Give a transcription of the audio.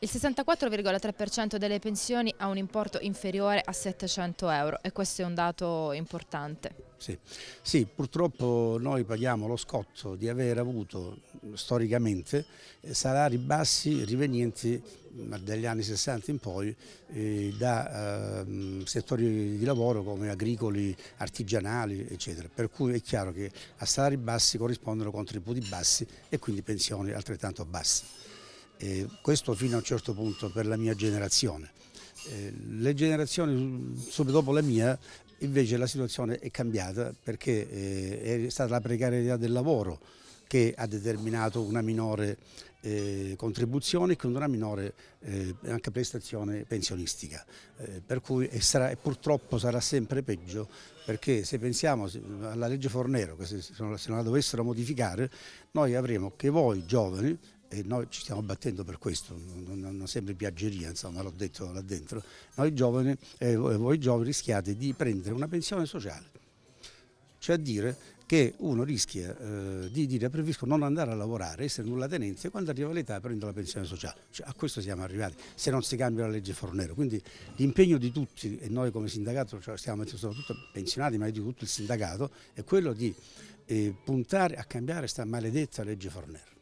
Il 64,3% delle pensioni ha un importo inferiore a 700 euro e questo è un dato importante. Sì. sì, purtroppo noi paghiamo lo scotto di aver avuto storicamente eh, salari bassi rivenienti mm, dagli anni 60 in poi eh, da ehm, settori di lavoro come agricoli, artigianali eccetera, per cui è chiaro che a salari bassi corrispondono contributi bassi e quindi pensioni altrettanto basse. Eh, questo fino a un certo punto per la mia generazione. Eh, le generazioni subito dopo la mia invece la situazione è cambiata perché eh, è stata la precarietà del lavoro che ha determinato una minore eh, contribuzione e quindi una minore eh, anche prestazione pensionistica, eh, per cui sarà, purtroppo sarà sempre peggio perché se pensiamo alla legge Fornero, se, se non la dovessero modificare, noi avremo che voi giovani e noi ci stiamo battendo per questo, non, non, non piaggeria, insomma, l'ho detto là dentro, noi giovani, eh, voi giovani rischiate di prendere una pensione sociale, cioè a dire che uno rischia eh, di dire preferisco non andare a lavorare, essere nulla tenente, e quando arriva l'età prendo la pensione sociale. Cioè, a questo siamo arrivati, se non si cambia la legge Fornero. Quindi l'impegno di tutti, e noi come sindacato cioè, stiamo soprattutto pensionati, ma di tutto il sindacato, è quello di eh, puntare a cambiare questa maledetta legge Fornero.